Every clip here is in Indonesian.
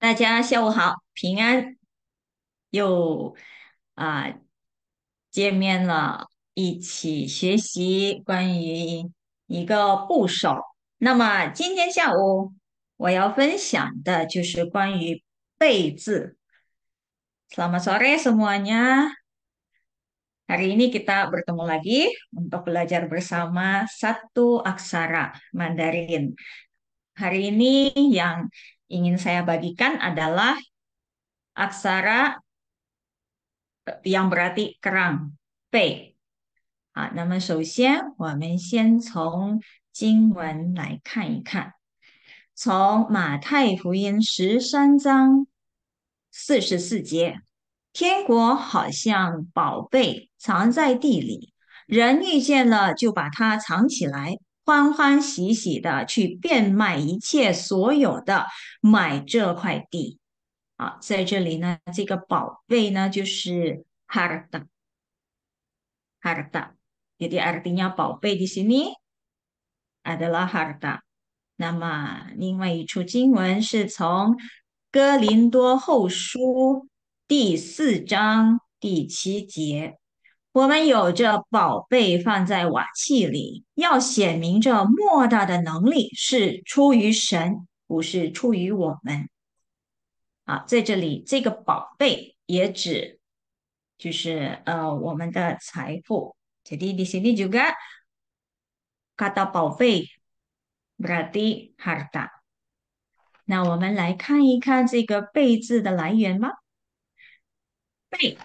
大家下午好，平安，又啊、见面了，一起学习关于一个部首。那么今天下午我要分享的就是关于贝字。Selamat sore semuanya. Hari ini kita bertemu lagi untuk belajar bersama satu aksara Mandarin. Hari ini yang ingin saya bagikan adalah aksara yang berarti kerang. P. 好，那么首先我们先从经文来看一看，从马太福音十三章四十四节，天国好像宝贝藏在地里，人遇见了就把它藏起来。欢欢喜喜的去变卖一切所有的，买这块地。啊，在这里呢，这个宝贝呢就是哈 a r t a h a r t 宝贝。这里 a d a 拉哈 h h 那么，另外一处经文是从哥林多后书第四章第七节。我们有着宝贝放在瓦器里，要显明这莫大的能力是出于神，不是出于我们。啊，在这里，这个宝贝也指就是呃我们的财富。jadi di sini juga kata pahweh berarti harta. 那我们来看一看这个“贝”字的来源吗？贝。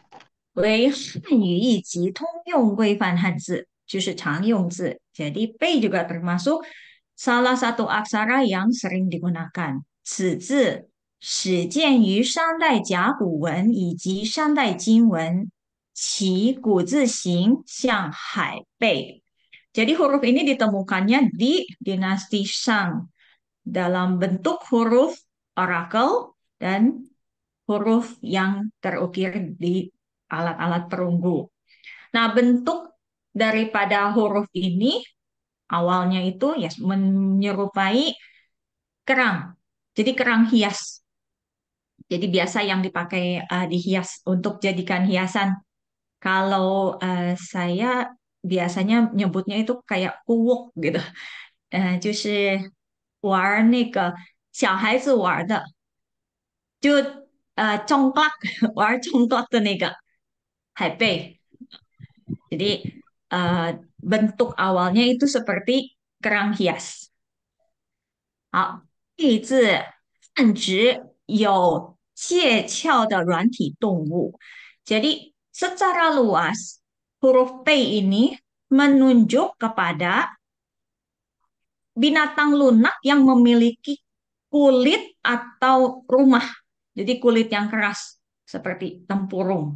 为汉语一级通用规范汉字，就是常用字。Jadi P juga termasuk salah satu aksara yang sering digunakan。此字始见于商代甲骨文以及商代金文，其古字形像海贝。Jadi huruf ini ditemukannya di dinasti Shang dalam bentuk huruf oracle dan huruf yang terukir di alat-alat perunggu. Nah, bentuk daripada huruf ini awalnya itu ya menyerupai kerang. Jadi kerang hias. Jadi biasa yang dipakai uh, dihias untuk jadikan hiasan. Kalau uh, saya biasanya nyebutnya itu kayak kuwuk gitu. Uh, eh, 就是玩那个小孩子玩的，就呃 congklak 玩 congklak 的那个。Hype. Jadi uh, bentuk awalnya itu seperti kerang hias. Jadi, secara luas huruf P ini menunjuk kepada binatang lunak yang memiliki kulit atau rumah. Jadi kulit yang keras seperti tempurung.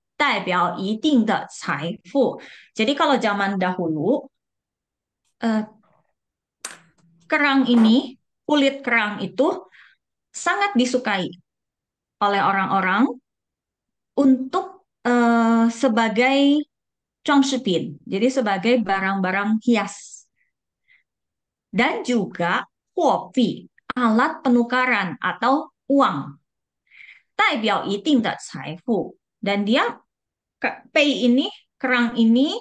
代表一定的财富，jadi kalau zaman dahulu uh, kerang ini, kulit kerang itu sangat disukai oleh orang-orang untuk uh, sebagai chongshipin, jadi sebagai barang-barang hias. Dan juga kopi, alat penukaran atau uang. 代表一定的财富 dan dia P ini, kerang ini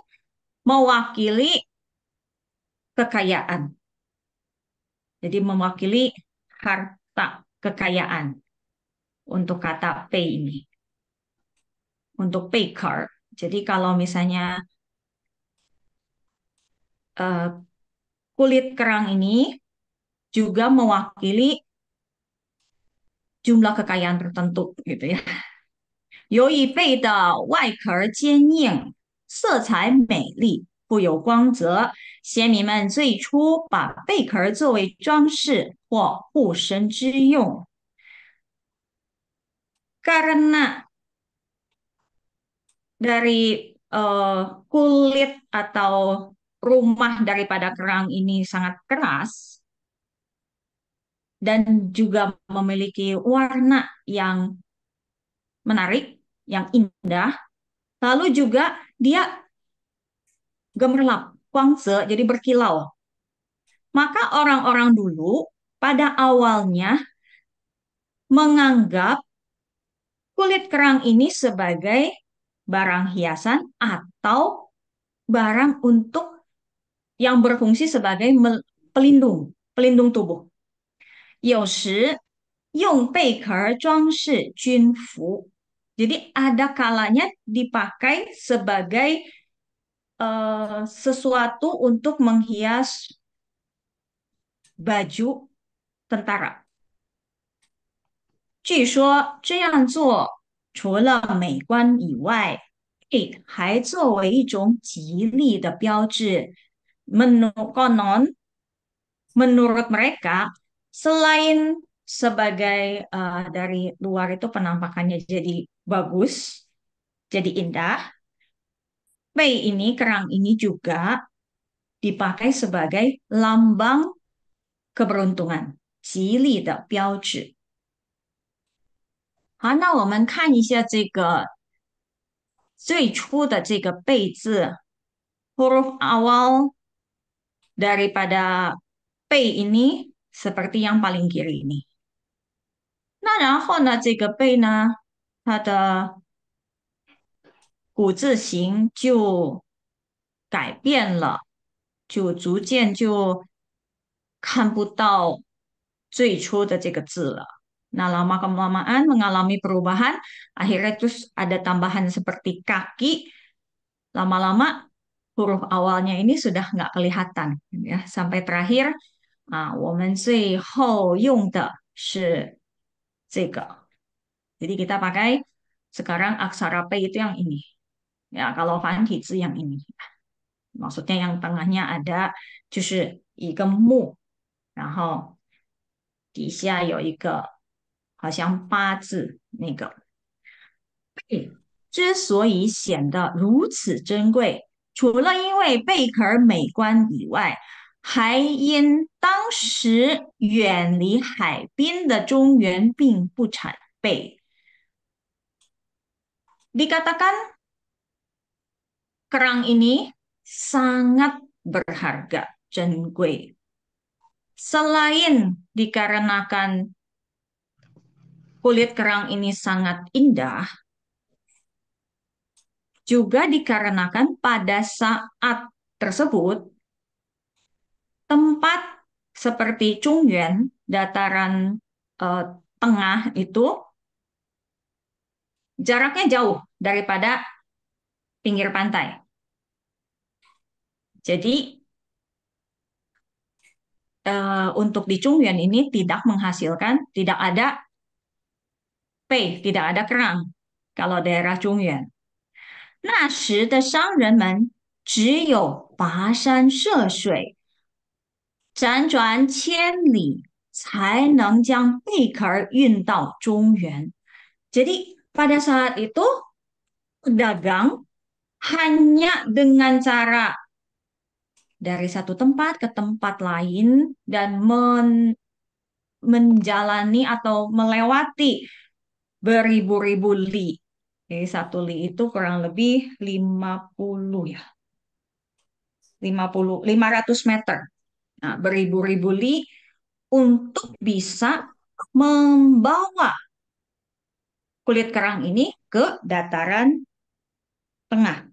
mewakili kekayaan. Jadi mewakili harta kekayaan untuk kata P ini. Untuk pay card. Jadi kalau misalnya uh, kulit kerang ini juga mewakili jumlah kekayaan tertentu gitu ya. 由于贝的外壳坚硬、色彩美丽、富有光泽，先民们最初把贝壳作为装饰或护身之用。Garnet dari kulit atau rumah daripada kerang ini sangat keras dan juga memiliki warna yang menarik。yang indah. Lalu juga dia gemerlap, kuangse, jadi berkilau. Maka orang-orang dulu pada awalnya menganggap kulit kerang ini sebagai barang hiasan atau barang untuk yang berfungsi sebagai pelindung, pelindung tubuh. 有时用贝壳装饰军服。jadi ada kalanya dipakai sebagai uh, sesuatu untuk menghias baju tentara. 据说这样做除了美观以外，it 还作为一种吉利的标志。Konon, menurut mereka, selain sebagai uh, dari luar itu penampakannya jadi bagus, jadi indah. Mei ini, kerang ini juga dipakai sebagai lambang keberuntungan. huruf awal daripada bei ini seperti yang paling kiri Nah, ini. ini。那然后呢，这个“贝”呢，他的骨质型就改变了，就逐渐就看不到最初的这个字了。Nah, lama kelamaan mengalami perubahan, akhirnya terus ada tambahan seperti kaki. Lama-lama huruf awalnya ini sudah nggak kelihatan ya sampai terakhir 啊，我们最后用的是这个 jadi kita pakai sekarang aksara p itu yang ini ya kalau fanhizi yang ini maksudnya yang tengahnya ada 就是一个木，然后底下有一个好像八字那个贝之所以显得如此珍贵，除了因为贝壳美观以外，还因当时远离海边的中原并不产贝。Dikatakan kerang ini sangat berharga, Chen Gui. Selain dikarenakan kulit kerang ini sangat indah, juga dikarenakan pada saat tersebut tempat seperti Chungyuan, dataran eh, tengah itu jaraknya jauh daripada pinggir pantai. Jadi eh, untuk di Chungyuan ini tidak menghasilkan, tidak ada P, tidak ada kerang kalau daerah Chungyuan. Nah, Jadi pada saat itu pedagang hanya dengan cara dari satu tempat ke tempat lain dan men menjalani atau melewati beribu-ribu li. Jadi satu li itu kurang lebih 50 ya. 50 500 meter. Nah, beribu-ribu li untuk bisa membawa kulit kerang ini ke dataran tengah.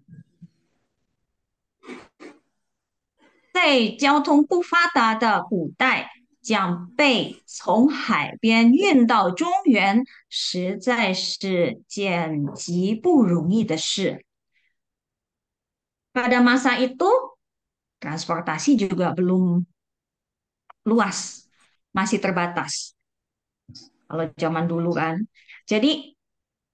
pada masa itu, transportasi juga belum luas, masih terbatas. Kalau zaman dulu kan. Jadi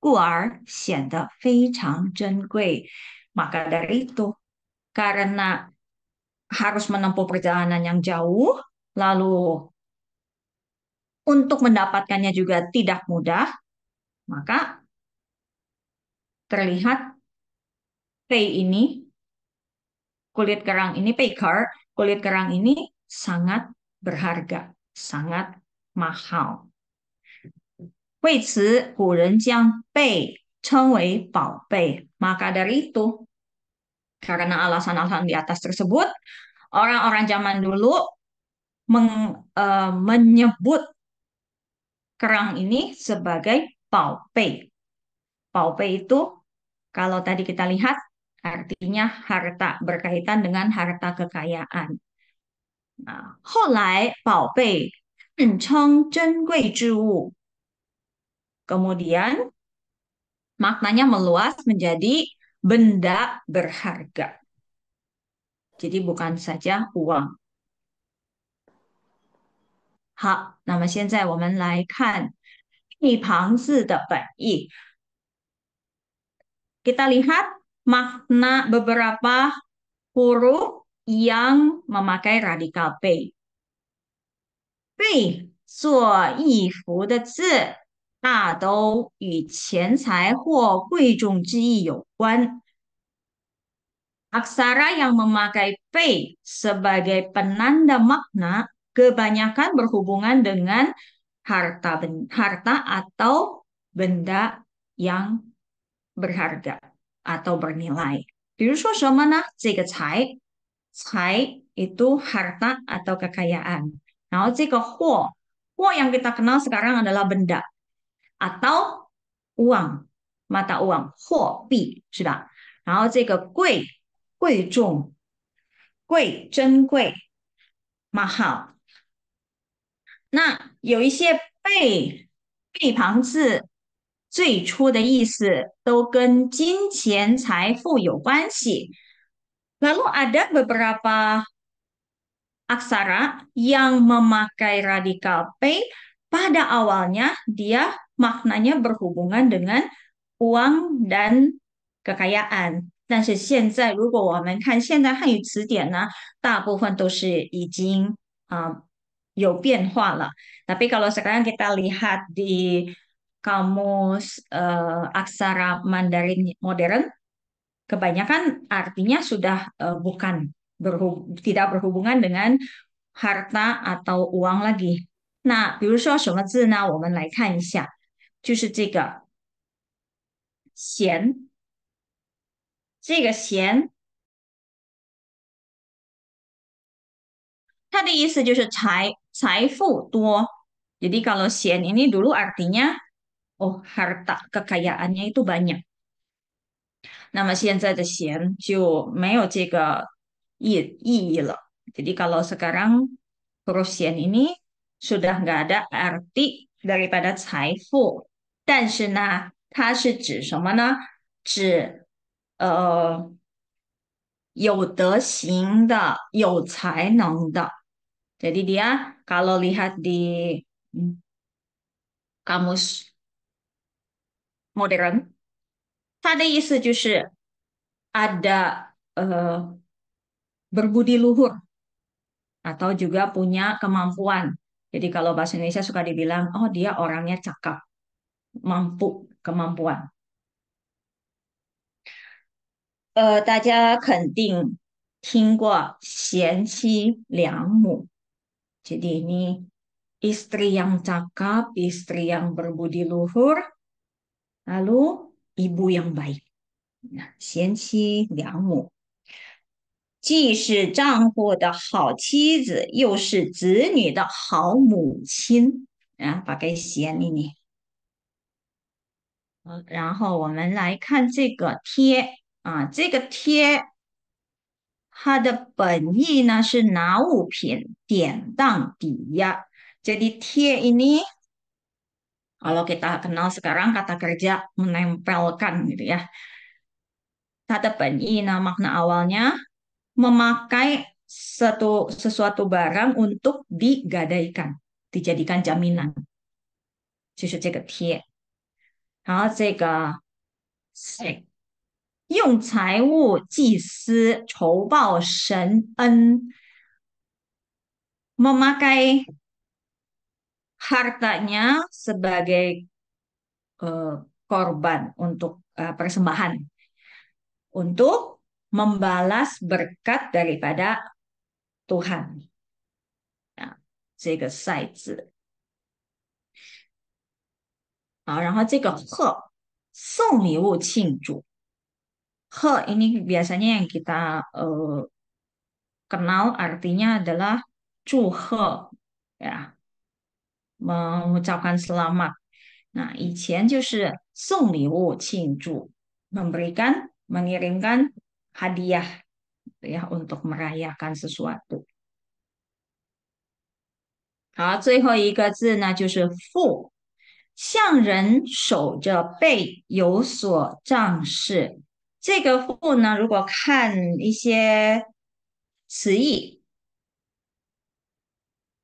故而显得非常珍贵。Maka dari itu, karena harus menempuh perjalanan yang jauh, lalu untuk mendapatkannya juga tidak mudah, maka terlihat pay ini, kulit kerang ini, pay car, kulit kerang ini sangat berharga, sangat mahal. 为此，古人将贝称为宝贝。Maka dari itu, karena alasan-alasan di atas tersebut, orang-orang zaman dulu meng, uh, menyebut kerang ini sebagai paupei. Paupei itu kalau tadi kita lihat artinya harta berkaitan dengan harta kekayaan. Nah, 后来宝贝称珍贵之物 Kemudian maknanya meluas menjadi benda berharga. Jadi bukan saja uang. kita lihat makna beberapa huruf yang memakai radikal zi, 大都与钱财或贵重之意有关。Aksara yang memakai P sebagai penanda makna kebanyakan berhubungan dengan harta ben harta atau benda yang berharga atau bernilai. cai itu harta atau kekayaan. Nah, 这个货，货 yang kita kenal sekarang adalah benda. 阿刀，乌昂，马达乌昂，货币是吧？然后这个贵，贵重，贵珍贵，马好。那有一些贝贝旁字，最初的意思都跟金钱财富有关系。Lalu ada beberapa aksara yang memakai radikal pe pada awalnya dia maknanya berhubungan dengan uang dan kekayaan. tapi kalau sekarang kita lihat di kamus aksara Mandarin modern, kebanyakan artinya sudah bukan berhub tidak berhubungan dengan harta atau uang lagi. Nah, lagi。那比如说什么字呢？我们来看一下。就是这个弦，这个弦，它的意思就是财财富多。Jadi kalau sian ini dulu artinya oh harta kekayaannya itu banyak。那么现在的贤就没有这个意意义了。Jadi kalau sekarang huruf sian ini sudah nggak ada arti daripada 财富。但是呢，它是指什么呢？指呃有德行的、有才能的。Jadi dia kalau lihat di kamus modern, ada uh, berbudi luhur atau juga punya kemampuan. Jadi kalau bahasa Indonesia suka dibilang, oh dia orangnya cakap. 忙不完，跟忙不完。呃，大家肯定听过贤妻良母，所以，这，个，，，，，，，，，，，，，，，，，，，，，，，，，，，，，，，，，，，，，，，，，，，，，，，，，，，，，，，，，，，，，，，，，，，，，，，，，，，，，，，，，，，，，，，，，，，，，，，，，，，，，，，，，，，，，，，，，，，，，，，，，，，，，，，，，，，，，，，，，，，，，，，，，，，，，，，，，，，，，，，，，，，，，，，，，，，，，，，，，，，，，，，，，，，，，，，，，，，，，，，，，，，，，，，，，，，，，，，，，，，，，，，，，，，，，，，嗯，然后我们来看这个贴啊，这个贴它的本意呢是拿物品典当 dia. tie ini kalau kita kenal sekarang kata kerja menempelkan gitu ya. Kata penyi nah makna awalnya memakai satu sesuatu barang untuk digadaikan, dijadikan jaminan. 就是这个贴。然后这个谁用财物祭司酬报神恩，memakai hartanya sebagai uh, korban untuk uh, persembahan untuk membalas berkat daripada Tuhan. Nah, 啊，然后这个贺送礼物庆祝，贺 ini biasanya yang kita uh, kenal artinya adalah cuhe ya mengucapkan selamat. Nah, ijian justru song liu cincu, memberikan, mengirimkan hadiah ya untuk merayakan sesuatu. 向人守着背有所仗势。这个“户”呢？如果看一些词义，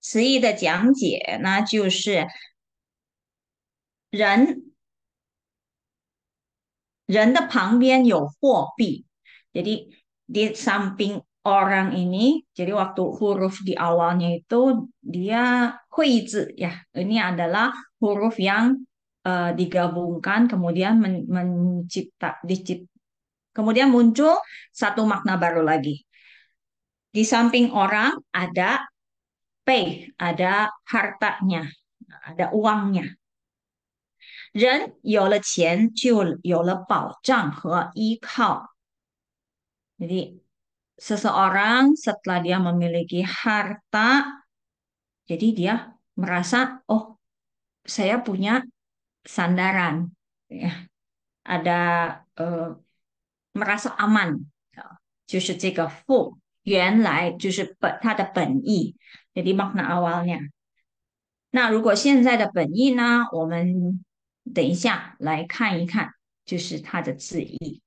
词义的讲解呢，就是人人的旁边有货币，也的 did something。orang ini, jadi waktu huruf di awalnya itu dia huizi ya. Ini adalah huruf yang uh, digabungkan kemudian men mencipta dicip kemudian muncul satu makna baru lagi. Di samping orang ada pay, ada hartanya, ada uangnya. Ren you qian jiu you bao zhang he yi kao. Jadi seseorang setelah dia memiliki harta, jadi dia merasa, oh, saya punya sandaran, ya. ada eh, merasa aman. jadi makna awalnya。那如果现在的本意呢，我们等一下来看一看，就是它的字义。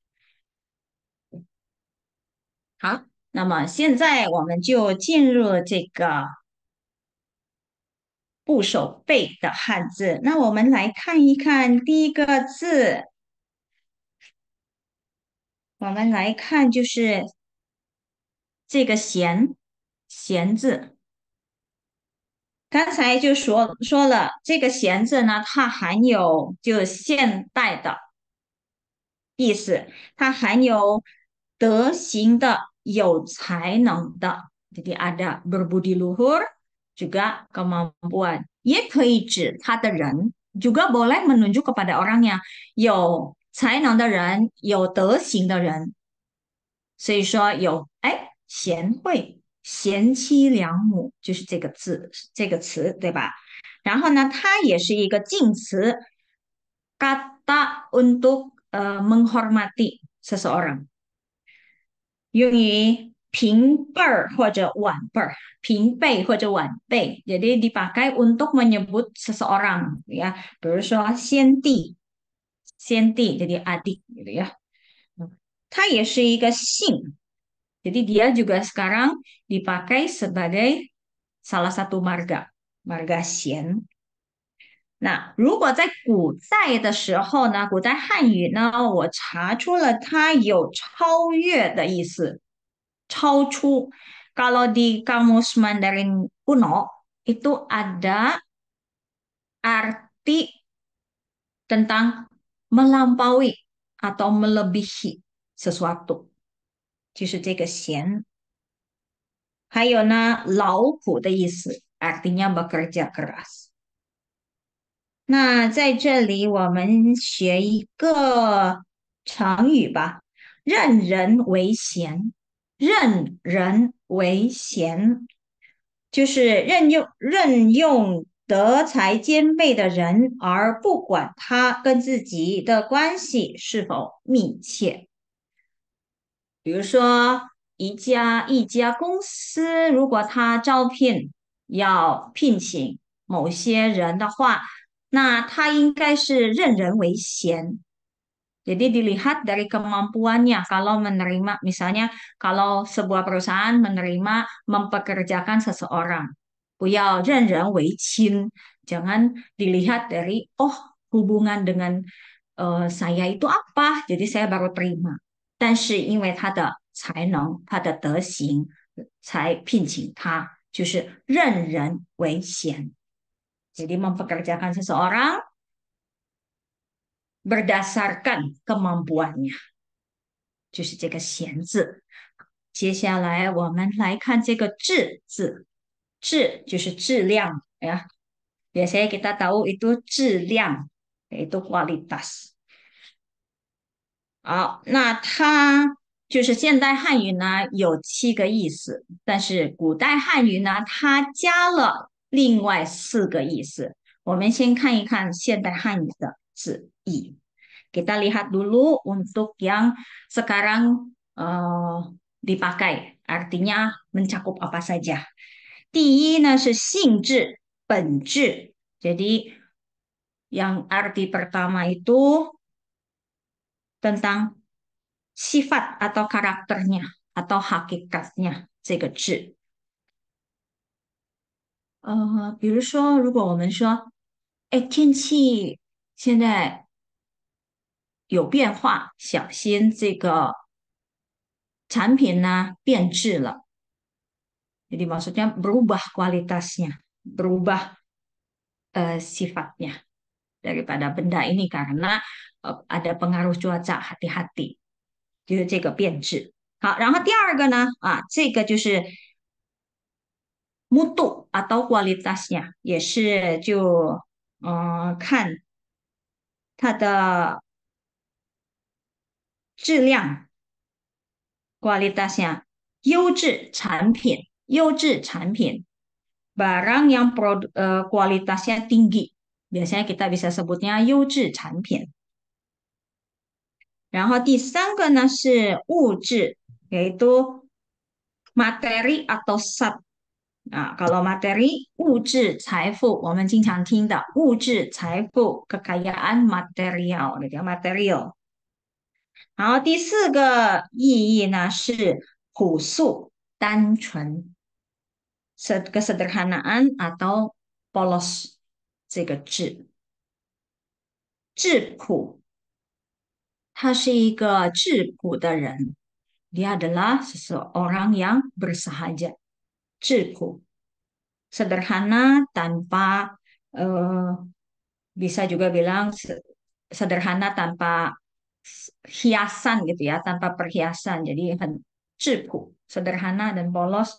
好，那么现在我们就进入这个部首“背的汉字。那我们来看一看第一个字，我们来看就是这个“闲”闲字。刚才就说说了，这个“闲”字呢，它含有就现代的意思，它含有。德行的、有才能的，所以 ada berbudiluhur，juga kemampuan，也可以指他的人，juga boleh menunjuk kepada orangnya，有才能的人、有德行的人，所以说有哎贤惠、贤妻良母，就是这个字、这个词，对吧？然后呢，它也是一个敬词，kata untuk menghormati seseorang。用于平辈儿或者晚辈儿, dipakai untuk menyebut seseorang gitu ya. jadi adik gitu ya. Jadi dia juga sekarang dipakai sebagai salah satu marga. Marga Xian 那如果在古代的时候呢？古代汉语呢，我查出了它有超越的意思。超出。k a l a u di kamus Mandarin kuno itu ada arti tentang melampaui atau melebihi sesuatu，就是这个贤，还有呢，劳苦的意思，artinya bekerja keras。那在这里，我们学一个成语吧，“任人唯贤”。任人唯贤，就是任用任用德才兼备的人，而不管他跟自己的关系是否密切。比如说，一家一家公司，如果他招聘要聘请某些人的话，Nah, 他应该是任人唯贤. Jadi dilihat dari kemampuannya kalau menerima misalnya kalau sebuah perusahaan menerima mempekerjakan seseorang. Puyao ren ren wei qin. Jangan dilihat dari oh hubungan dengan uh, saya itu apa, jadi saya baru terima. xian. Jadi mempekerjakan seseorang berdasarkan kemampuannya，就是这个“闲”字。接下来我们来看这个“质”字，“质”就是质量呀。Biasanya kita tahu itu 质量，itu kualitas。好，那它就是现代汉语呢有七个意思，但是古代汉语呢它加了另外四个意思。我们先看一看现代汉语的字义。Kita lihat dulu untuk yang sekarang uh, dipakai, artinya mencakup apa saja. Jadi yang arti pertama itu tentang sifat atau karakternya atau hakikatnya 这个字。呃，比如说，如果我们说，哎，天气现在有变化，小心这个产品呢变质了。jadi maksudnya berubah kualitasnya, berubah sifatnya daripada benda ini karena ada pengaruh cuaca，hati-hati jadi g a 好，然后第二个呢，啊，这个就是。mutu atau kualitasnya, barang yang produk, uh, kualitasnya tinggi, biasanya kita bisa sebutnya 优质产品。然后第三个呢是物质，yaitu materi atau sat 啊，kalau materi 物质财富，我们经常听的物质财富 kekayaan material 那叫 material。然后第四个意义呢是朴素、单纯，kesederhanaan atau polos 这个质，质朴，他是一个质朴的人。Dia adalah seseorang yang bersahaja。sederhana tanpa eh, bisa juga bilang sederhana tanpa hiasan gitu ya, tanpa perhiasan. Jadi kan cipu, sederhana dan polos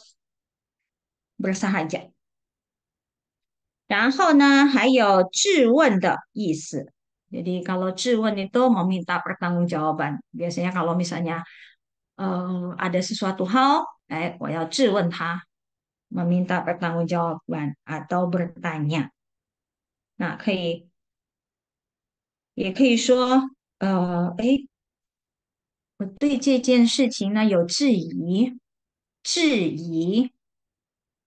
bersahaja. 然后呢，还有质问的意思。Jadi kalau ciwen itu meminta pertanggungjawaban. Biasanya kalau misalnya uh, ada sesuatu hal, eh, dia meminta pertanggungjawaban atau bertanya. Nah, eh,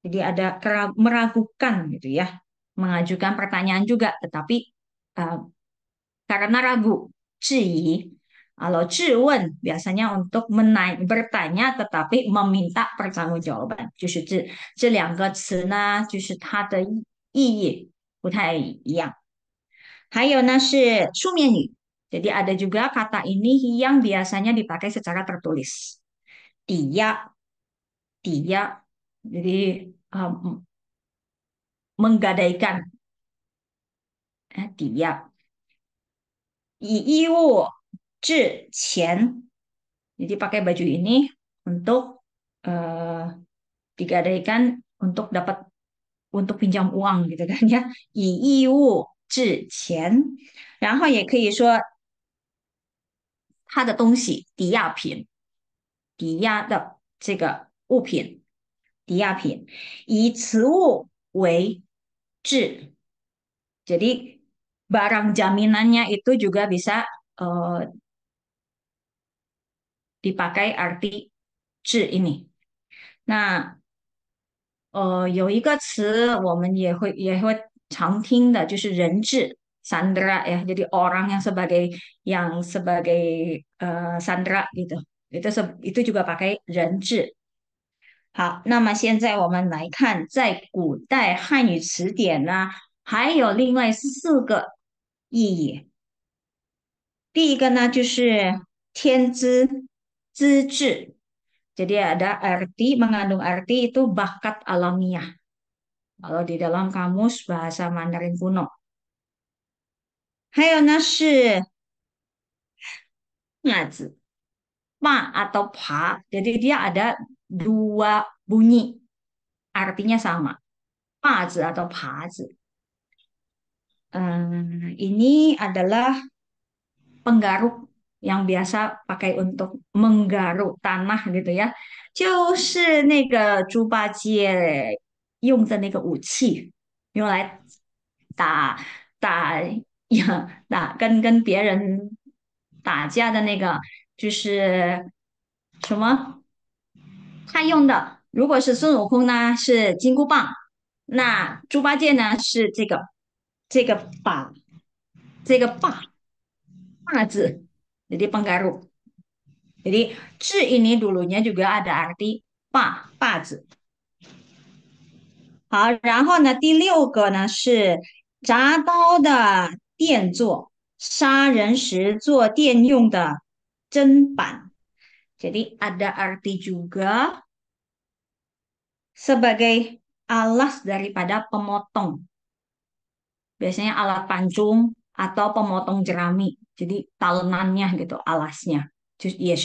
ini ada meragukan gitu ya, mengajukan pertanyaan juga, tetapi uh, karena ragu, 质疑。kalau ciwen biasanya untuk menaik bertanya tetapi meminta ini kata artinya pertanggungjawaban，就是这这两个词呢，就是它的意义不太一样。还有呢是书面语，jadi ada juga kata ini yang biasanya dipakai secara tertulis. dia jadi um, menggadaikan eh, dia i zhi qian. Jadi pakai baju ini untuk uh, eh, digadaikan untuk dapat untuk pinjam uang gitu kan ya. Yi yi wu zhi qian. 然后也可以说他的东西抵押品，抵押的这个物品，抵押品以此物为质。Jadi barang jaminannya itu juga bisa uh, 的 bagai ardhi 字印尼，那呃有一个词我们也会也会常听的，就是人质 sandra 呀，jadi orang yang sebagai yang sebagai 呃 sandra，gitu，itu 是，itu j u g a p a k a i 人质。好，那么现在我们来看，在古代汉语词典呢，还有另外四个意义。第一个呢，就是天资。zhi. Jadi ada arti, mengandung arti itu bakat alamiah. Kalau di dalam kamus bahasa Mandarin kuno. Hayo nasi ngazi. Ma atau pa. Jadi dia ada dua bunyi. Artinya sama. Pa atau pa um, ehm, ini adalah penggaruk yang biasa pakai untuk menggaru tanah gitu ya，就是那个猪八戒用的那个武器，用来打打打跟跟别人打架的那个就是什么他用的。如果是孙悟空呢是金箍棒，那猪八戒呢是这个这个把这个把把子。Jadi penggaruk. Jadi zi ini dulunya juga ada arti pa, pa zi. 好，然后呢，第六个呢是铡刀的电座，杀人时做电用的砧板。Jadi ada arti juga sebagai alas daripada pemotong. Biasanya alat pancung atau pemotong jerami ”，，，，，，，，，，，，，，，，，，，，，，，，，，，，，，，，，，，，，，，，，，，，，，，，，，，，，，，，，，，，，，，，，，，，，，，，，，，，，，，，，，，，，，，，，，，，，，，，，，，，，，，，，，，，，，，，，，，，，，，，，，，，，，，，，，，，，，，，，，，，，，，，，，，，，，，，，，，，，，，，，，，，，，，，，，，，，，，，，，，，，，，，，，，，，，，，，，，，，，，，，，，，，，，，，，，，，，，，，，，，，，，，，，，，，，，，，，，，，，，，，，，，，，，，Jadi Jadi, talenannya alasnya. ya,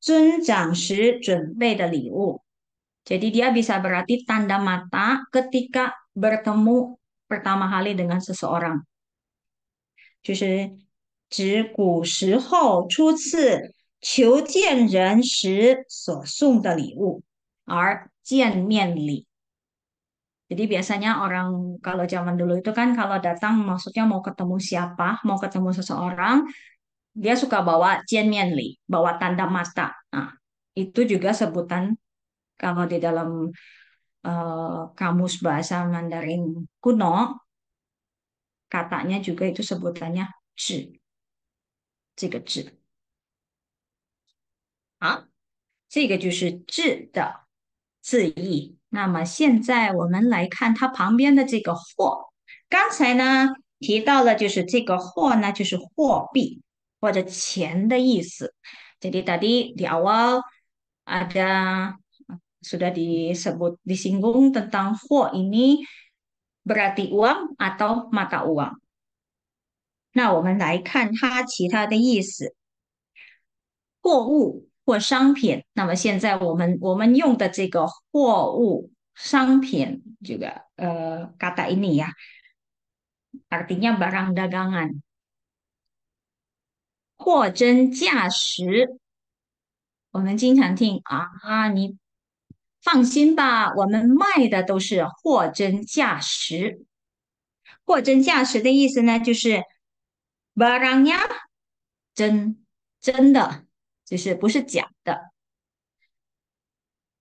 juga. Jadi dia bisa berarti tanda mata ketika pertama kali dengan seseorang gitu, itu Oke,。bertemu 就是指古时候初次求见人时所送的礼物，而见面礼。Jadi biasanya orang kalau zaman dulu itu kan kalau datang maksudnya mau ketemu siapa, mau ketemu seseorang, dia suka bawa jianmianli, bawa tanda mata. Nah, itu juga sebutan kalau di dalam uh, kamus bahasa Mandarin kuno katanya juga itu sebutannya zhi. 这个字。好，这个就是“字的字义。那么现在我们来看它旁边的这个“货”。刚才呢提到了，就是这个“货”呢，就是货币或者钱的意思。Jadi tadi di awal ada sudah disebut disinggung tentang ini Berarti uang atau mata uang。那我们来看它其他的意思，货物或商品。那么现在我们我们用的这个货物商品，这个呃，kata ini 呀，artinya barang dagangan。货真价实，我们经常听啊，你。放心吧，我们卖的都是货真价实。货真价实的意思呢，就是 barangnya 真真的，就是不是假的。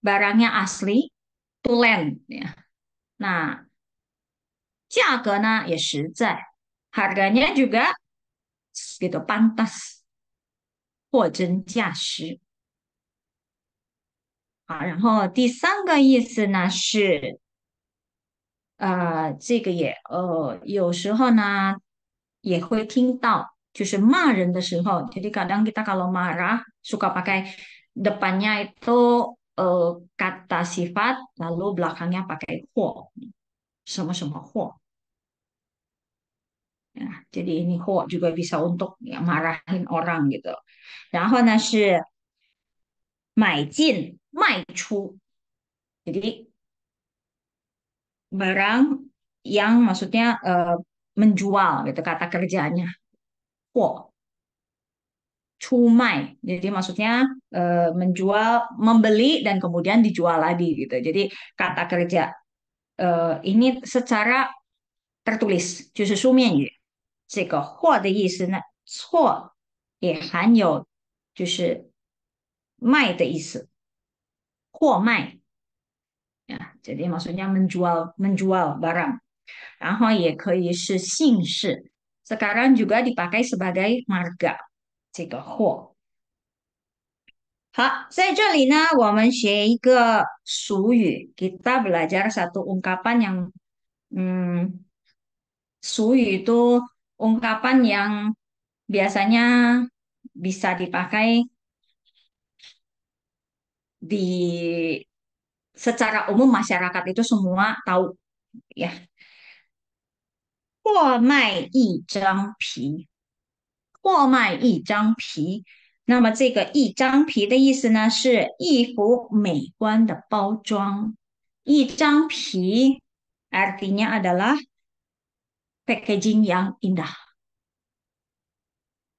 barangnya asli tulen，那价格呢也实在，harganya juga gitu pantas，货真价实。好，然后第三个意思呢是，呃，这个也呃，有时候呢也会听到，就是骂人的时候，jadi kadang kita kalau marah suka pakai depannya itu 呃 kata sifat，lalu belakangnya pakai ho，什么什么 h 啊，jadi ini ho juga b a u n t k m a r a n orang g 然后呢是买进。卖出. Jadi barang yang maksudnya uh, menjual gitu kata kerjanya. Wo. Cumai. Jadi maksudnya uh, menjual, membeli dan kemudian dijual lagi gitu. Jadi kata kerja uh, ini secara tertulis, justru sumian yu. 这个货的意思呢，错也含有就是卖的意思。Ya, jadi maksudnya menjual menjual Sekarang juga dipakai sebagai marga kita belajar satu ungkapan suyu itu hmm, ungkapan yang biasanya bisa dipakai di secara umum masyarakat itu semua tahu ya. Huo mai yi zhang pi. Huo mai yi zhang pi. 那么这个一张皮的意思呢，是一幅美观的包装。一张皮 artinya adalah packaging yang indah.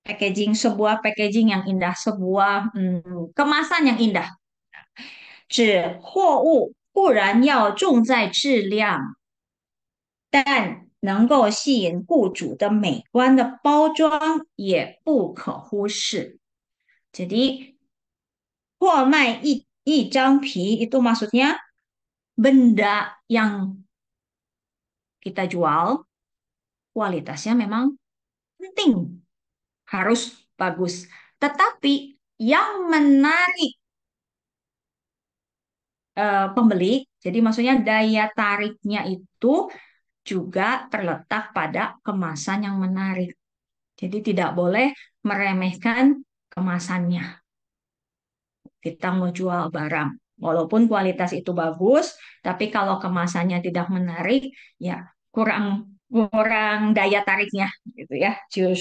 Packaging sebuah packaging yang indah, sebuah hmm, kemasan yang indah. 指货物固然要重在质量，但能够吸引雇主的美观的包装也不可忽视。Jadi 货卖一一张皮 itu maksudnya benda yang kita jual kualitasnya memang penting harus bagus. Tetapi yang menarik Eh, pembeli. Jadi maksudnya daya tariknya itu juga terletak pada kemasan yang menarik. Jadi tidak boleh meremehkan kemasannya. Kita mau jual barang, walaupun kualitas itu bagus, tapi kalau kemasannya tidak menarik, ya kurang kurang daya tariknya gitu ya. Jadi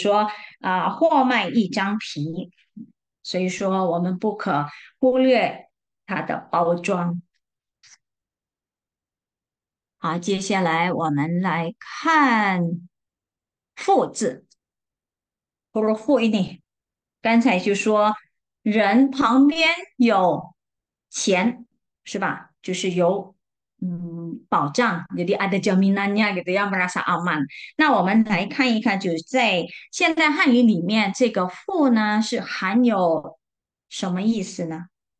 uh, 货卖一张皮，所以说我们不可忽略它的包装好，接下来我们来看“富”字。刚才就说人旁边有钱是吧？就是有嗯保障。那我们来看一看，就在现代汉语里面，这个“富”呢是含有什么意思呢？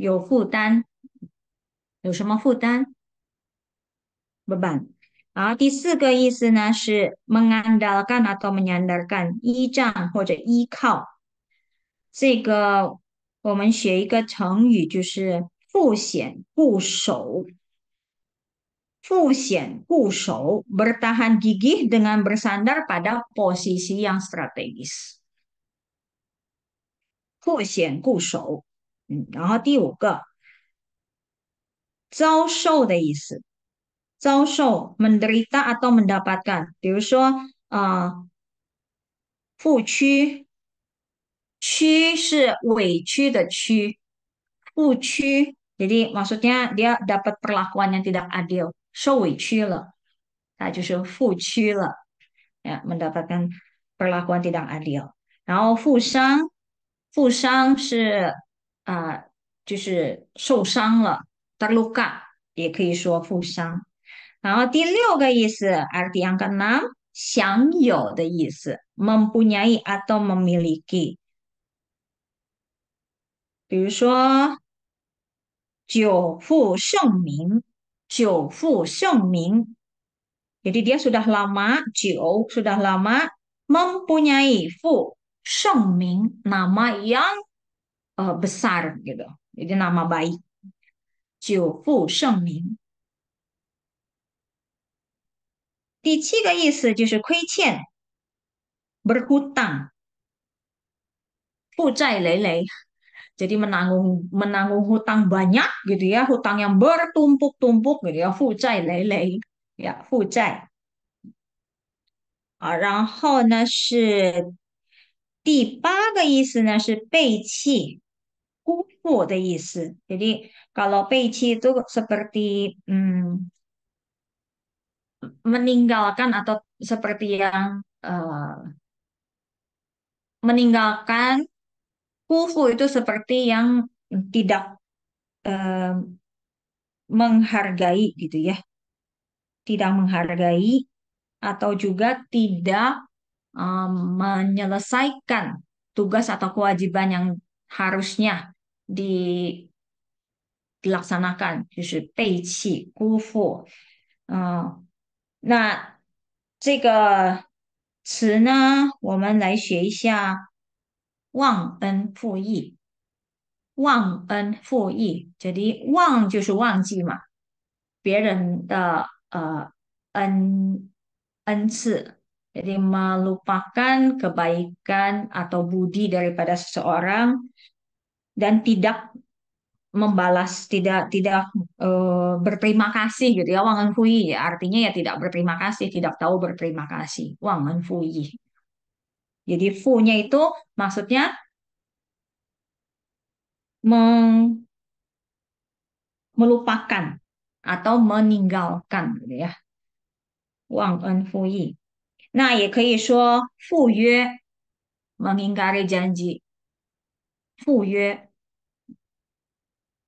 有负担，有什么负担？不办。然后第四个意思呢是 “mengandalkan”、“ atau mengandalkan”，依仗或者依靠。这个我们学一个成语，就是“固险固守”。固险固守，bertahan gigih dengan bersandar pada posisi yang strategis。固险固守。嗯，然后第五个，遭受的意思，遭受，menderita atau mendapatkan，比如说，啊，负屈，屈是委屈的屈，负屈，d i maksudnya dia dapat perlakuan yang tidak adil，受委屈了，那就是负屈了，呀 mendapatkan perlakuan tidak adil，然后负伤，负伤是啊、呃，就是受伤了，terluka 也可以说负伤。然后第六个意思 arti yang keenam 享有的意思，mempunyai atau memiliki。比如说，久负盛名，久负盛名。Jadi dia sudah lama, 久 sudah lama mempunyai nama yang uh, besar gitu. Jadi nama baik. Jiu Fu Sheng Ming. 第七个意思就是亏欠、berhutang、负债 lele. Jadi menanggung menanggung hutang banyak gitu ya, hutang yang bertumpuk-tumpuk gitu ya, 负债 lele. Ya, 负债. Ah, 然后呢是第八个意思呢是背弃 umur 的意思. Jadi kalau peci itu seperti hmm, meninggalkan atau seperti yang uh, meninggalkan kufu itu seperti yang tidak uh, menghargai gitu ya. Tidak menghargai atau juga tidak um, menyelesaikan tugas atau kewajiban yang harusnya l a s 的，拉撒那 n 就是背弃、辜负，嗯，那这个词呢，我们来学一下，忘恩负义。忘恩负义，这里忘就是忘记嘛，别人的呃恩恩赐，jadi melupakan kebaikan atau budi daripada seseorang。dan tidak membalas tidak tidak e, berterima kasih gitu ya wangan fuyi artinya ya tidak berterima kasih tidak tahu berterima kasih wangen fuyi jadi fu-nya itu maksudnya meng, melupakan atau meninggalkan gitu ya wangan fuyi nah ya kaya shuo fu mengingkari janji fu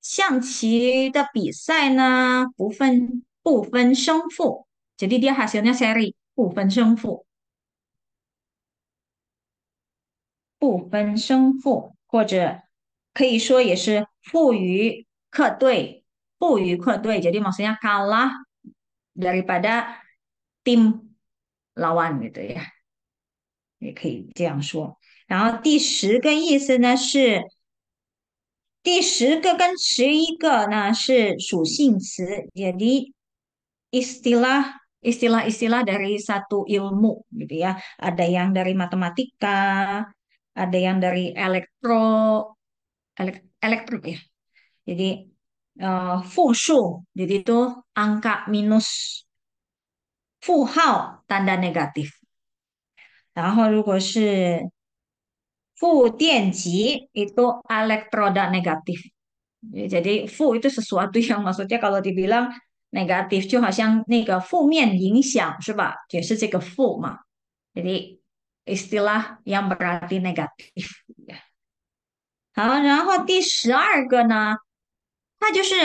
象棋的比赛呢，不分不分胜负，即第，他哈，小尼说的，不分胜负，不分胜负，或者可以说也是负于客队，负于客队，个意思是，，，，，，，，，，，，，，，，，，，，，，，，，，，，，，，，，，，，，，，，，，，，，，，，，，，，，，，，，，，，，，，，，，，，，，，，，，，，，，，，，，，，，，，，，，，，，，，，，，，，，，，，，，，，，，，，，，，，，，，，，，，，，，，，，，，，，，，，，，，，，，，，，，，，，，，，，，，，，，，，，，，，，，，，，，，，，，，，，，，，，，，，，，，，，，，，，，，，，，，，，，，，，，，，，，，第十个跟十一个呢是属性词，也的 istilah-istilah dari satu ilmu gitu ya. Ada yang dari matematika, ada yang dari elektro elek, elektrik ya. Jadi uh, eh, fusu, jadi itu angka minus fuhao tanda negatif. kalau Fu ji itu elektroda negatif. Ya, jadi Fu itu sesuatu yang maksudnya kalau dibilang negatif, ya, Jadi istilah yang berarti negatif. 好，然后第十二个呢，它就是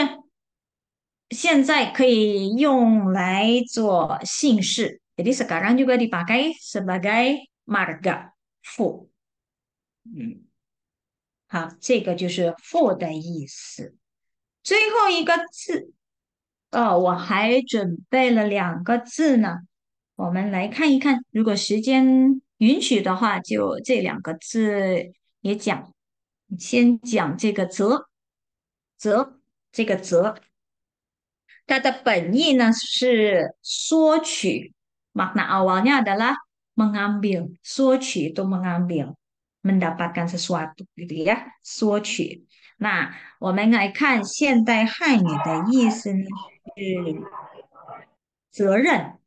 现在可以用来做姓氏。Jadi ya. sekarang juga dipakai sebagai marga fu. 嗯，好，这个就是 “for” 的意思。最后一个字哦，我还准备了两个字呢。我们来看一看，如果时间允许的话，就这两个字也讲。先讲这个“则”，则这个“则”，它的本意呢是“索取 ”，makna awalnya adalah mengambil，索取多蒙 mengambil。mendapatkan sesuatu gitu ya，索取。那我们来看现代汉语的意思呢，是责任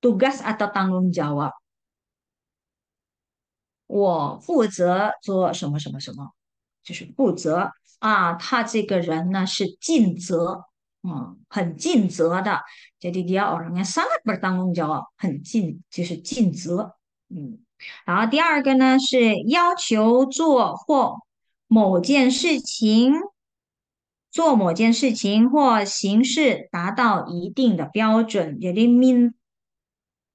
，tugas atau tanggung jawab。我负责做什么什么什么，就是负责啊。他这个人呢是尽责，嗯，很尽责的。Jadi dia orangnya sangat bertanggung jawab，很尽就是尽责，嗯。然后第二个呢是要求做或某件事情，做某件事情或形式达到一定的标准。Jadi min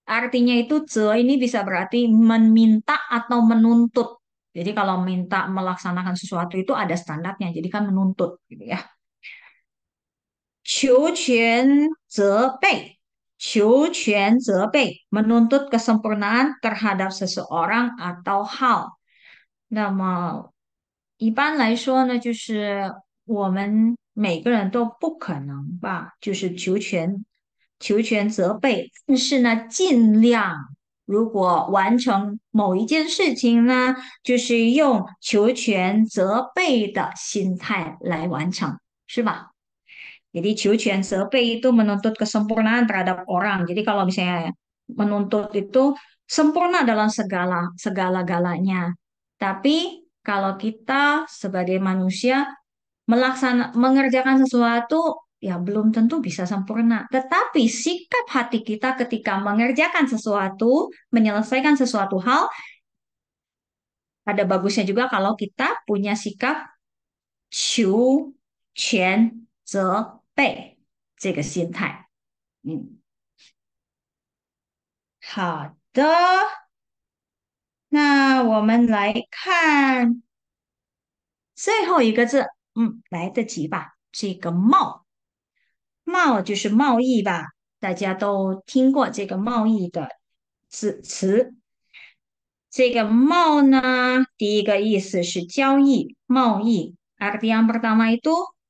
artinya itu ce ini bisa berarti meminta atau menuntut. Jadi kalau minta melaksanakan sesuatu itu ada standarnya. Jadi kan menuntut gitu ya. 求全责备。求全责备，menuntut kesempurnaan terhadap seseorang atau hal. 那么，一般来说呢，就是我们每个人都不可能吧，就是求全，求全责备。但是呢，尽量如果完成某一件事情呢，就是用求全责备的心态来完成，是吧？Jadi Jiuji and itu menuntut kesempurnaan terhadap orang. Jadi kalau misalnya menuntut itu sempurna dalam segala segala galanya. Tapi kalau kita sebagai manusia melaksana mengerjakan sesuatu ya belum tentu bisa sempurna. Tetapi sikap hati kita ketika mengerjakan sesuatu, menyelesaikan sesuatu hal, ada bagusnya juga kalau kita punya sikap Chu, Chen, Ze 背这个心态，嗯，好的，那我们来看最后一个字，嗯，来得及吧？这个“贸”，“贸”就是贸易吧？大家都听过这个贸易的字词。这个“贸”呢，第一个意思是交易、贸易。Artian pertama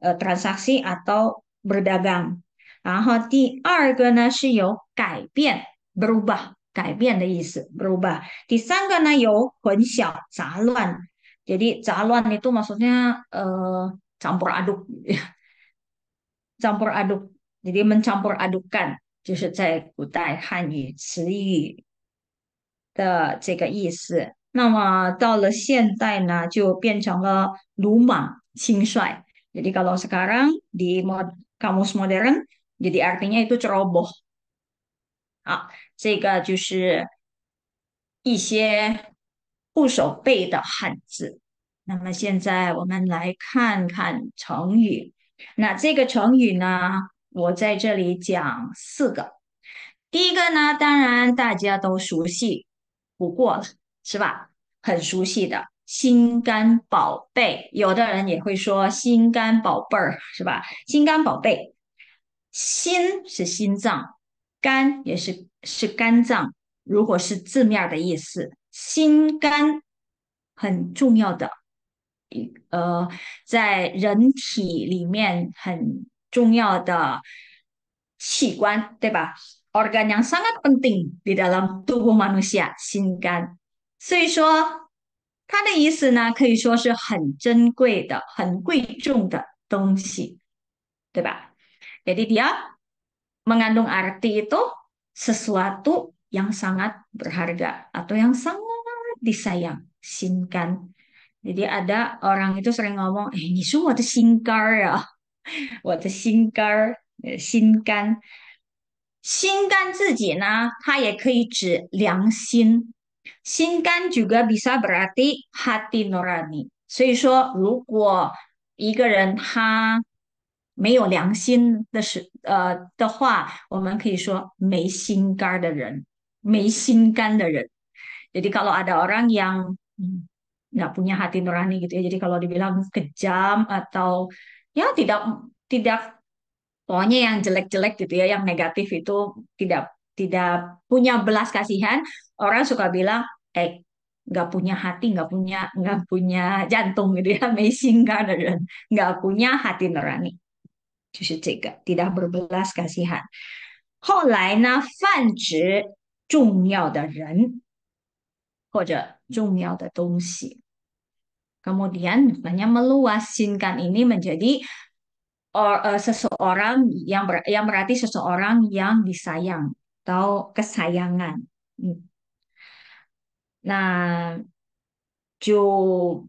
呃，transaksi eh, atau berdagang。然后第二个呢是有改变 berubah 改变的意思 berubah。第三个呢有混淆杂乱，jadi zaloan itu maksudnya uh, campur aduk campur aduk mencampur adukan 所以，如果现在我们来看一下成语，那这个成语呢，我在这里讲四个。第一个呢，当然大家都熟悉，不过，是吧？很熟悉的。心肝宝贝，有的人也会说心肝宝贝儿，是吧？心肝宝贝，心是心脏，肝也是是肝脏。如果是字面的意思，心肝很重要的，一呃，在人体里面很重要的器官，对吧？Organ yang sangat penting di dalam tubuh manusia, 心肝。所以说，它的意思呢，可以说是很珍贵的、很贵重的东西，对吧？哎，d 弟啊，mengandung arti itu sesuatu yang sangat berharga atau yang sangat disayang, sinkar。jadi ada orang itu sering ngomong，eh ini semua t u sinkar ya，waktu s i n k a r s i n k a 肝 sinkar 自己呢，它也可以指良心。Shinkan juga bisa berarti hati nurani. Jadi, kalau ada orang yang hmm, nggak punya hati nurani gitu ya, jadi kalau dibilang kejam atau ya tidak tidak pokoknya yang jelek-jelek gitu ya, yang negatif itu tidak tidak punya belas kasihan, orang suka bilang eh nggak punya hati, nggak punya nggak punya jantung gitu ya, amazing garden, gitu. nggak punya hati nurani. tidak berbelas kasihan. Kemudian maknanya meluasinkan ini menjadi or, uh, seseorang yang ber, yang berarti seseorang yang disayang atau kesayangan. Hmm. 那就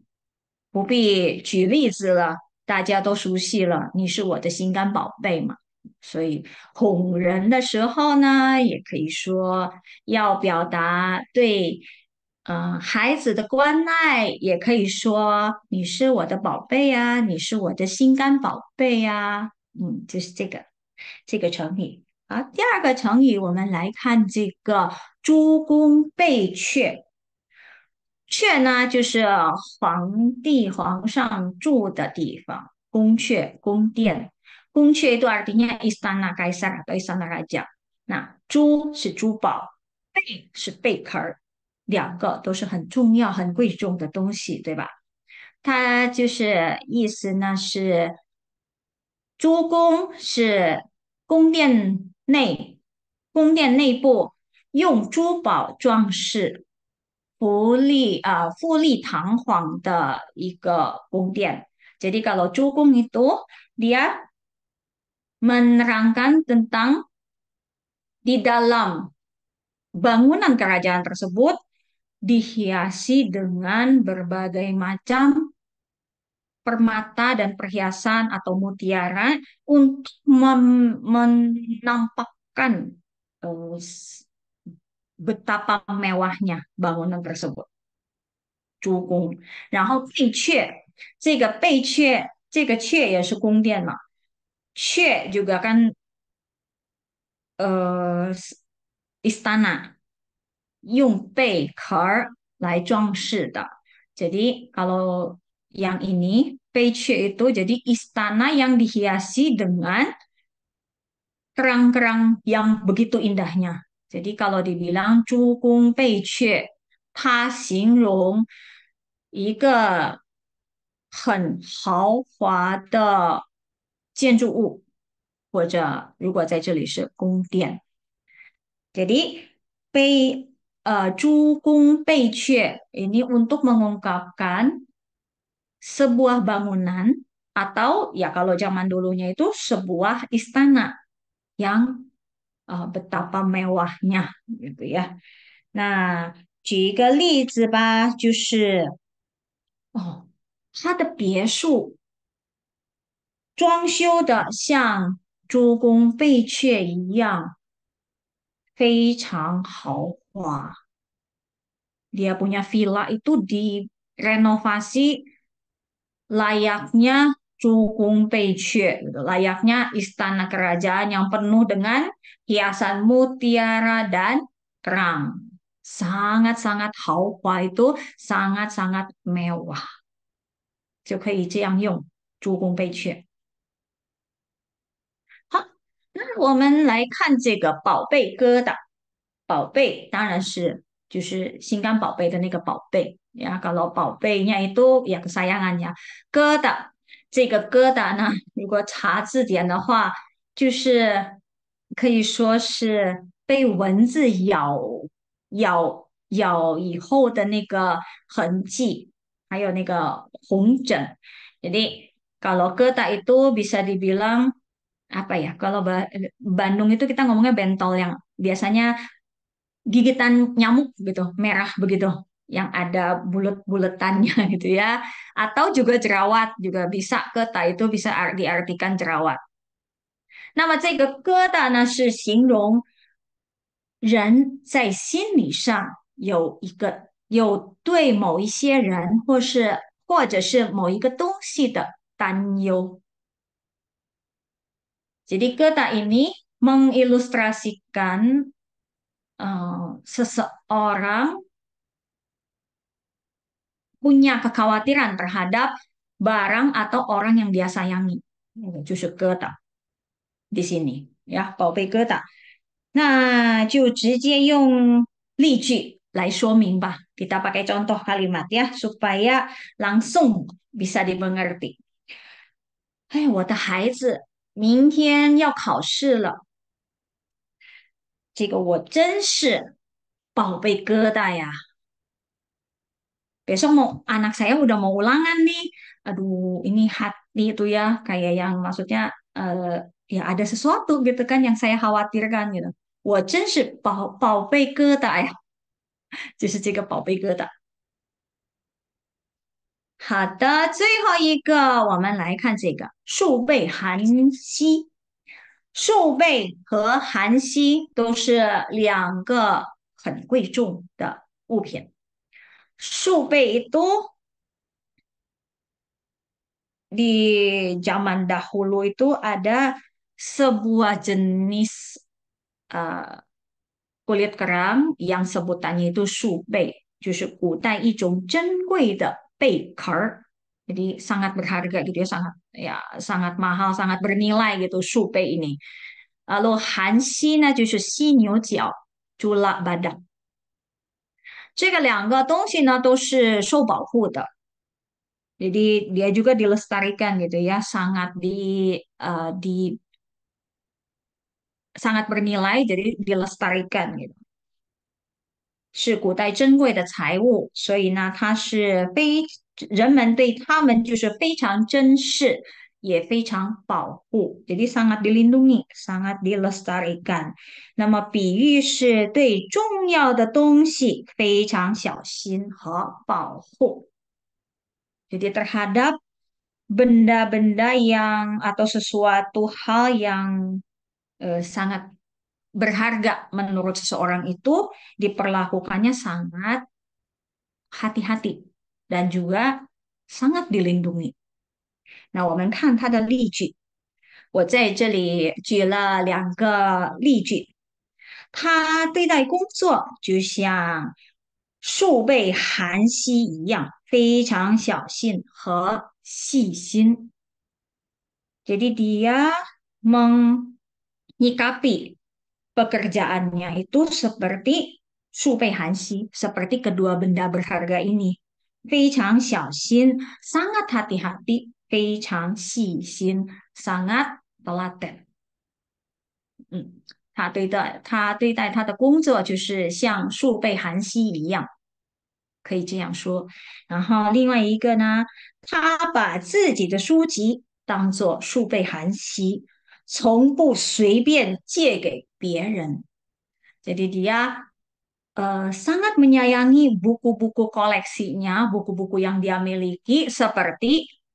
不必举例子了，大家都熟悉了。你是我的心肝宝贝嘛，所以哄人的时候呢，也可以说要表达对嗯孩子的关爱，也可以说你是我的宝贝呀，你是我的心肝宝贝呀，嗯，就是这个这个成语。好，第二个成语，我们来看这个“朱公背阙”。阙呢，就是皇帝、皇上住的地方，宫阙、宫殿。宫阙一段儿，底下伊斯坦那盖塞尔，对伊斯坦那来讲，那珠是珠宝，贝是贝壳儿，两个都是很重要、很贵重的东西，对吧？它就是意思呢，是珠宫是宫殿内，宫殿内部用珠宝装饰。不利啊富丽堂皇的一个宫殿。Jadi kalau cukung itu dia menerangkan tentang di dalam bangunan kerajaan tersebut dihiasi dengan berbagai macam permata dan perhiasan atau mutiara untuk menampakkan eh, betapa mewahnya bangunan tersebut. tersebut。诸宫，然后贝阙，这个贝阙，这个阙也是宫殿嘛。阙 juga kan uh, istana Jadi kalau yang ini pece itu jadi istana yang dihiasi dengan kerang-kerang yang begitu indahnya. Jadi kalau dibilang "Zhu Bei Que", 它形容一个很豪华的建筑物，或者如果在这里是宫殿。Jadi Bei Bei Que ini untuk mengungkapkan sebuah bangunan atau ya kalau zaman dulunya itu sebuah istana yang betapa mewahnya gitu ya。那举一个例子吧，就是哦，他的别墅装修的像诸公贝阙一样，非常豪华。Dia punya villa itu direnovasi layaknya cukung peche, gitu. layaknya istana kerajaan yang penuh dengan hiasan mutiara dan kerang sangat-sangat haupa itu sangat-sangat mewah 就可以这样用诸公被却好那我们来看这个宝贝疙瘩宝贝当然是就是心肝宝贝的那个宝贝 ya kalau 这个疙瘩呢，如果查字典的话，就是可以说是被蚊子咬咬咬以后的那个痕迹，还有那个红疹。Jadi k a l a u gada itu bisa dibilang apa ya？kalau Bandung itu kita ngomongnya bentol yang biasanya gigitan nyamuk，gitu，merah，begitu。yang ada bulat-buletannya gitu ya atau juga jerawat juga bisa ke ta itu bisa diartikan jerawat. Nah, 那么这个疙瘩呢是形容人在心理上有一个有对某一些人或是或者是某一个东西的担忧。Jadi kata ini mengilustrasikan uh, seseorang punya kekhawatiran terhadap barang atau orang yang dia sayangi. Justru di sini ya, bawa kata. Nah, yung liji lai bah. Kita pakai contoh kalimat ya supaya langsung bisa dimengerti. Hai, hey, ya. besok mau anak saya udah mau ulangan nih, aduh ini hati itu ya, kayak yang maksudnya ya ada sesuatu gitu kan yang saya khawatirkan。gitu wajenshipaopaopeikeda ya 真是 s 宝贝疙瘩呀，就是这个宝贝疙瘩。好的，最后一个我们来看这个树贝含锡，树贝和含锡都是两个很贵重的物品。Sube itu di zaman dahulu itu ada sebuah jenis uh, kulit kerang yang sebutannya itu sube, justru kuda itu jenis Jadi sangat berharga gitu ya, sangat ya sangat mahal, sangat bernilai gitu sube ini. Lalu hansi nah justru si jiao, badak. 这个两个东西呢都是受保护的，所以它 juga dilestarikan gitu ya，sangat di 呃，di sangat bernilai，jadi dilestarikan gitu。是古代珍贵的财物，所以呢，它是非人们对他们就是非常珍视。jadi sangat dilindungi, sangat dilestarikan. Nama Jadi terhadap benda-benda yang atau sesuatu hal yang eh, sangat berharga menurut seseorang itu diperlakukannya sangat hati-hati dan juga sangat dilindungi. 那我们看它的例句，我在这里举了两个例句。他对待工作就像数倍寒锡一样，非常小心和细心。Jadi dia menyikapi pekerjaannya itu seperti supai hansi, seperti kedua benda berharga ini，非常小心，sangat hati-hati。非常细心，sangat telaten。嗯，他对待他对待他的工作就是像数倍含吸一样，可以这样说。然后另外一个呢，他把自己的书籍当做数倍含吸，从不随便借给别人。jadi dia，呃，sangat menyayangi buku-buku koleksinya, buku-buku yang dia miliki seperti。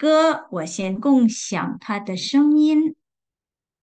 歌，我先共享他的声音。